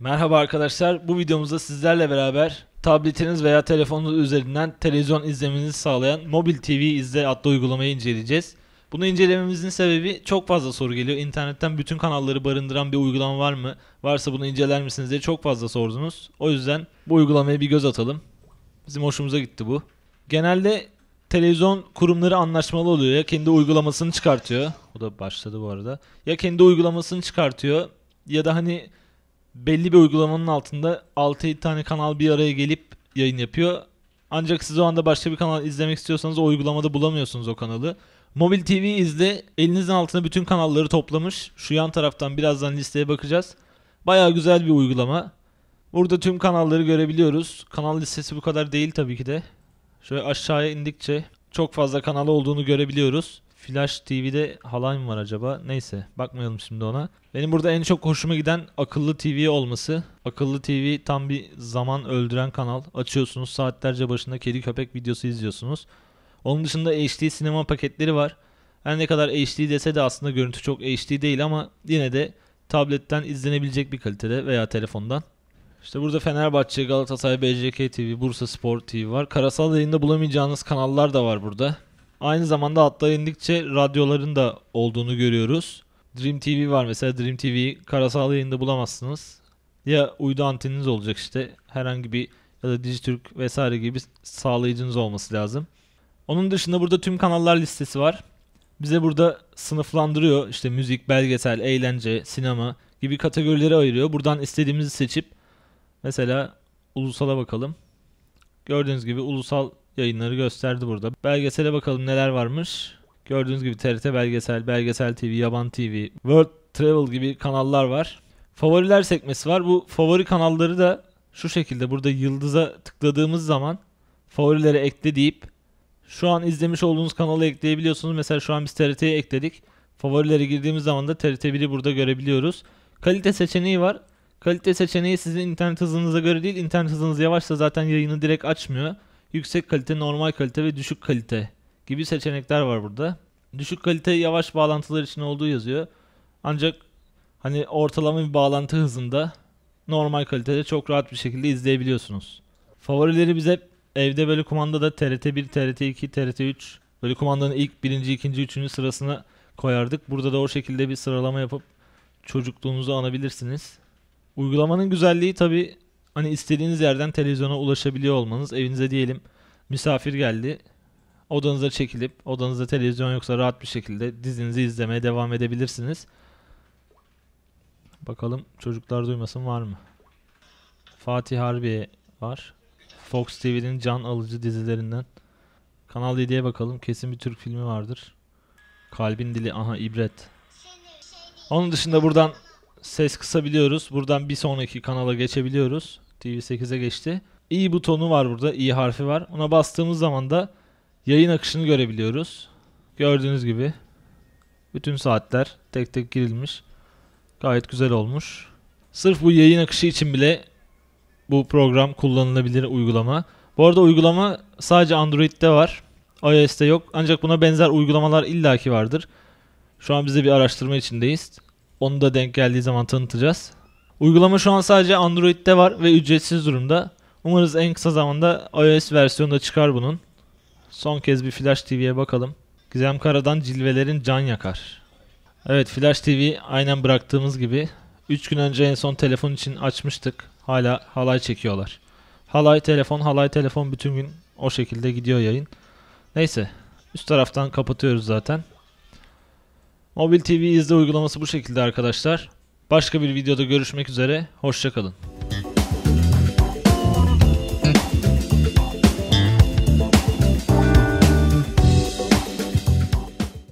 Merhaba arkadaşlar. Bu videomuzda sizlerle beraber tabletiniz veya telefonunuz üzerinden televizyon izlemenizi sağlayan Mobil TV izle adlı uygulamayı inceleyeceğiz. Bunu incelememizin sebebi çok fazla soru geliyor. İnternetten bütün kanalları barındıran bir uygulama var mı? Varsa bunu inceler misiniz diye çok fazla sordunuz. O yüzden bu uygulamaya bir göz atalım. Bizim hoşumuza gitti bu. Genelde televizyon kurumları anlaşmalı oluyor. Ya kendi uygulamasını çıkartıyor. O da başladı bu arada. Ya kendi uygulamasını çıkartıyor ya da hani belli bir uygulamanın altında 6-7 tane kanal bir araya gelip yayın yapıyor. Ancak siz o anda başka bir kanal izlemek istiyorsanız o uygulamada bulamıyorsunuz o kanalı. Mobil TV izle elinizin altına bütün kanalları toplamış. Şu yan taraftan birazdan listeye bakacağız. Baya güzel bir uygulama. Burada tüm kanalları görebiliyoruz. Kanal listesi bu kadar değil tabii ki de. Şöyle aşağıya indikçe çok fazla kanal olduğunu görebiliyoruz. Flash TV'de halay mı var acaba? Neyse bakmayalım şimdi ona. Benim burada en çok hoşuma giden akıllı TV olması. Akıllı TV tam bir zaman öldüren kanal. Açıyorsunuz saatlerce başında kedi köpek videosu izliyorsunuz. Onun dışında HD sinema paketleri var. Her ne kadar HD dese de aslında görüntü çok HD değil ama yine de tabletten izlenebilecek bir kalitede veya telefondan. İşte burada Fenerbahçe, Galatasaray, BJK TV, Bursa Spor TV var. Karasal yayında bulamayacağınız kanallar da var burada. Aynı zamanda atlar indikçe radyoların da olduğunu görüyoruz. Dream TV var mesela. Dream TV karasal yayında bulamazsınız. Ya uydu anteniniz olacak işte. Herhangi bir ya da Dijitürk vesaire gibi sağlayıcınız olması lazım. Onun dışında burada tüm kanallar listesi var. Bize burada sınıflandırıyor. işte müzik, belgesel, eğlence, sinema gibi kategorilere ayırıyor. Buradan istediğimizi seçip mesela ulusala bakalım. Gördüğünüz gibi ulusal yayınları gösterdi burada. Belgesele bakalım neler varmış. Gördüğünüz gibi TRT Belgesel, Belgesel TV, Yaban TV, World Travel gibi kanallar var. Favoriler sekmesi var. Bu favori kanalları da şu şekilde burada yıldıza tıkladığımız zaman favorilere ekle deyip şu an izlemiş olduğunuz kanalı ekleyebiliyorsunuz. Mesela şu an biz TRT'yi ekledik. Favorilere girdiğimiz zaman da TRT 1'i burada görebiliyoruz. Kalite seçeneği var. Kalite seçeneği sizin internet hızınıza göre değil. İnternet hızınız yavaşsa zaten yayını direkt açmıyor yüksek kalite, normal kalite ve düşük kalite gibi seçenekler var burada. Düşük kalite yavaş bağlantılar için olduğu yazıyor. Ancak hani ortalama bir bağlantı hızında normal kalitede çok rahat bir şekilde izleyebiliyorsunuz. Favorileri bize evde böyle kumandada TRT1, TRT2, TRT3 böyle kumandanın ilk birinci, ikinci, üçüncü sırasına koyardık. Burada da o şekilde bir sıralama yapıp çocukluğunuzu anabilirsiniz. Uygulamanın güzelliği tabi Hani istediğiniz yerden televizyona ulaşabiliyor olmanız evinize diyelim misafir geldi. Odanıza çekilip odanızda televizyon yoksa rahat bir şekilde dizinizi izlemeye devam edebilirsiniz. Bakalım çocuklar duymasın var mı? Fatih Harbi var. Fox TV'nin can alıcı dizilerinden. Kanal 7'ye bakalım. Kesin bir Türk filmi vardır. Kalbin dili. Aha ibret. Onun dışında buradan ses kısabiliyoruz. Buradan bir sonraki kanala geçebiliyoruz. TV8'e geçti. i butonu var burada. i harfi var. Ona bastığımız zaman da yayın akışını görebiliyoruz. Gördüğünüz gibi bütün saatler tek tek girilmiş. Gayet güzel olmuş. Sırf bu yayın akışı için bile bu program kullanılabilir uygulama. Bu arada uygulama sadece Android'de var. iOS'te yok. Ancak buna benzer uygulamalar illaki vardır. Şu an bize bir araştırma içindeyiz. Onu da denk geldiği zaman tanıtacağız. Uygulama şu an sadece Android'de var ve ücretsiz durumda. Umarız en kısa zamanda iOS versiyonu da çıkar bunun. Son kez bir Flash TV'ye bakalım. Gizem Kara'dan cilvelerin can yakar. Evet Flash TV aynen bıraktığımız gibi 3 gün önce en son telefon için açmıştık. Hala halay çekiyorlar. Halay telefon halay telefon bütün gün o şekilde gidiyor yayın. Neyse üst taraftan kapatıyoruz zaten. Mobil TV izle uygulaması bu şekilde arkadaşlar. Başka bir videoda görüşmek üzere. Hoşçakalın.